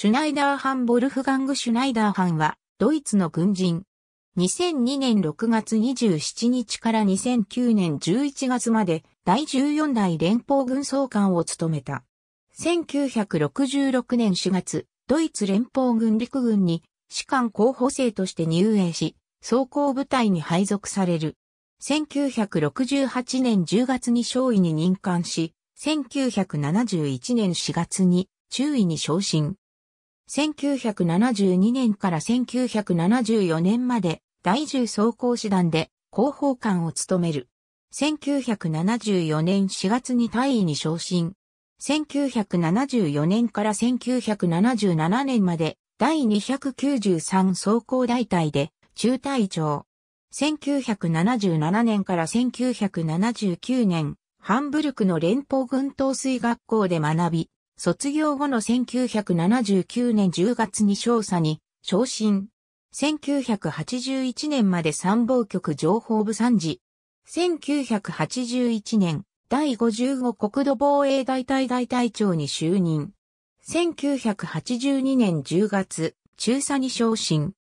シュナイダーハン・ボルフガング・シュナイダーハンは、ドイツの軍人。2002年6月27日から2009年11月まで、第14代連邦軍総監を務めた。1966年4月、ドイツ連邦軍陸軍に、士官候補生として入営し、装甲部隊に配属される。1968年10月に少尉に任官し、1971年4月に中尉に昇進。1972年から1974年まで第10装甲師団で広報官を務める。1974年4月に大尉に昇進。1974年から1977年まで第293装甲大隊で中隊長。1977年から1979年、ハンブルクの連邦軍統帥学校で学び、卒業後の1979年10月に少佐に昇進。1981年まで参謀局情報部参事。1981年、第55国土防衛大隊大隊長に就任。1982年10月、中佐に昇進。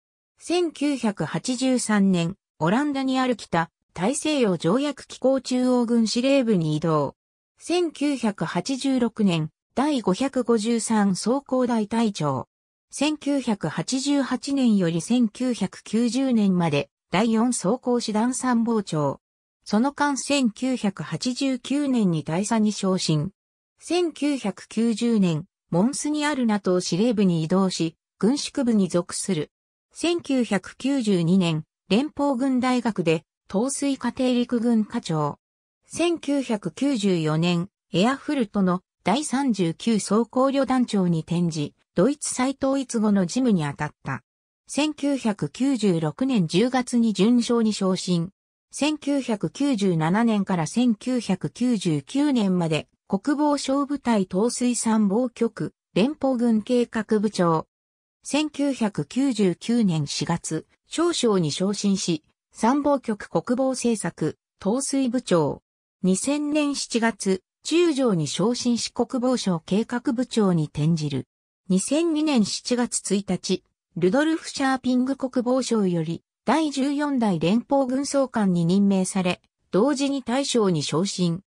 1983年、オランダにある北、大西洋条約機構中央軍司令部に移動。1986年、第553総工大隊長。1988年より1990年まで第4総工師団参謀長。その間1989年に大佐に昇進。1990年、モンスにあるナトを司令部に移動し、軍縮部に属する。1992年、連邦軍大学で、東水家庭陸軍課長。1994年、エアフルトの第39装甲旅団長に転じ、ドイツ再統一後の事務に当たった。1996年10月に順将に昇進。1997年から1999年まで国防省部隊統帥参謀局連邦軍計画部長。1999年4月、少将に昇進し、参謀局国防政策統帥部長。2000年7月、中将に昇進し国防省計画部長に転じる。2002年7月1日、ルドルフ・シャーピング国防省より第14代連邦軍総監に任命され、同時に大将に昇進。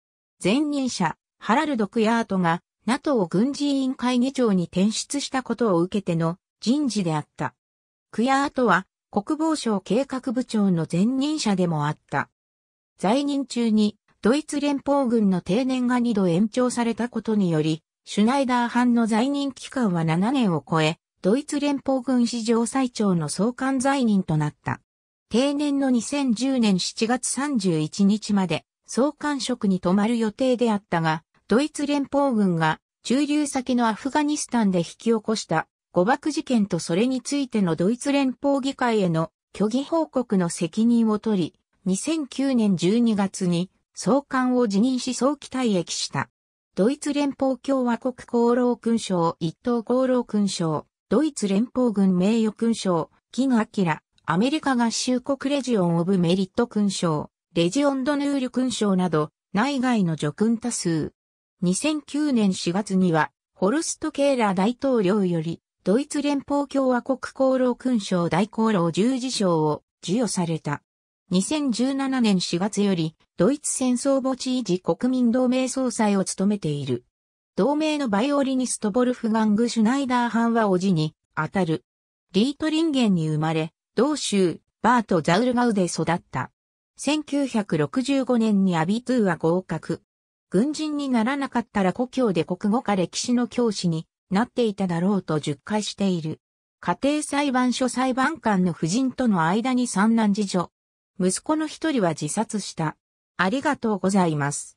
前任者、ハラルド・クヤートが NATO 軍事委員会議長に転出したことを受けての人事であった。クヤートは国防省計画部長の前任者でもあった。在任中にドイツ連邦軍の定年が2度延長されたことにより、シュナイダー藩の在任期間は7年を超え、ドイツ連邦軍史上最長の総監在任となった。定年の2010年7月31日まで総監職に泊まる予定であったが、ドイツ連邦軍が駐留先のアフガニスタンで引き起こした誤爆事件とそれについてのドイツ連邦議会への虚偽報告の責任を取り、2009年12月に総監を辞任し早期退役した。ドイツ連邦共和国功労勲章一等功労勲章、ドイツ連邦軍名誉勲章、金ン・アキラ、アメリカ合衆国レジオン・オブ・メリット勲章、レジオン・ドヌール勲章など、内外の叙勲多数。2009年4月には、ホルスト・ケーラー大統領より、ドイツ連邦共和国功労勲章大功労十字章を授与された。2017年4月より、ドイツ戦争墓地維持国民同盟総裁を務めている。同盟のバイオリニストボルフガング・シュナイダーンはおじに、当たる。リートリンゲンに生まれ、同州、バート・ザウルガウで育った。1965年にアビトゥーは合格。軍人にならなかったら故郷で国語か歴史の教師になっていただろうと述回している。家庭裁判所裁判官の夫人との間に三男次女、息子の一人は自殺した。ありがとうございます。